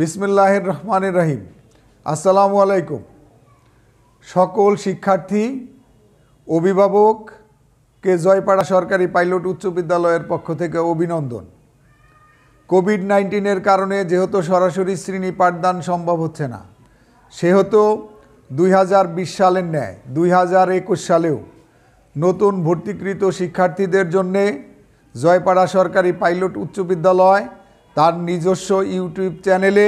বিসমিল্লাহ রহমানের রাহিম আসসালামু আলাইকুম সকল শিক্ষার্থী অভিভাবককে জয়পাড়া সরকারি পাইলট উচ্চ বিদ্যালয়ের পক্ষ থেকে অভিনন্দন কোভিড নাইন্টিনের কারণে যেহেতু সরাসরি শ্রেণী পাঠদান সম্ভব হচ্ছে না সেহেতু দুই সালের ন্যায় দুই সালেও নতুন ভর্তিকৃত শিক্ষার্থীদের জন্যে জয়পাড়া সরকারি পাইলট উচ্চ বিদ্যালয় তার নিজস্ব ইউটিউব চ্যানেলে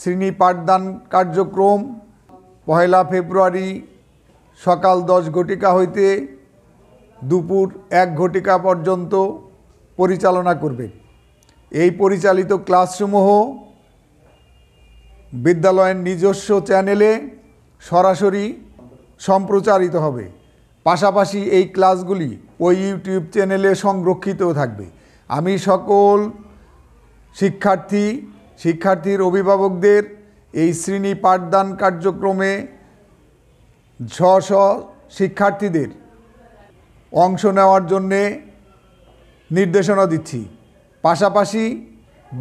শ্রেণী পাঠদান কার্যক্রম পয়লা ফেব্রুয়ারি সকাল দশ ঘটিকা হইতে দুপুর এক ঘটিকা পর্যন্ত পরিচালনা করবে এই পরিচালিত ক্লাসসমূহ বিদ্যালয়ের নিজস্ব চ্যানেলে সরাসরি সম্প্রচারিত হবে পাশাপাশি এই ক্লাসগুলি ওই ইউটিউব চ্যানেলে সংরক্ষিত থাকবে আমি সকল শিক্ষার্থী শিক্ষার্থীর অভিভাবকদের এই শ্রেণী পাঠদান কার্যক্রমে স্ব শিক্ষার্থীদের অংশ নেওয়ার জন্যে নির্দেশনা দিচ্ছি পাশাপাশি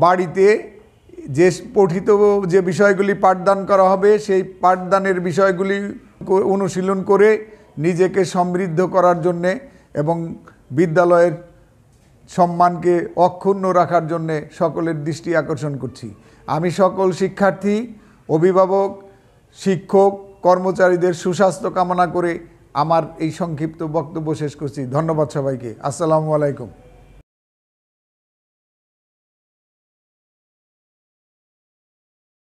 বাড়িতে যে পঠিত যে বিষয়গুলি পাঠদান করা হবে সেই পাঠদানের বিষয়গুলি অনুশীলন করে নিজেকে সমৃদ্ধ করার জন্যে এবং বিদ্যালয়ের সম্মানকে অক্ষুণ্ণ রাখার জন্যে সকলের দৃষ্টি আকর্ষণ করছি আমি সকল শিক্ষার্থী অভিভাবক শিক্ষক কর্মচারীদের সুস্বাস্থ্য কামনা করে আমার এই সংক্ষিপ্ত বক্তব্য শেষ করছি ধন্যবাদ সবাইকে আসসালামু আলাইকুম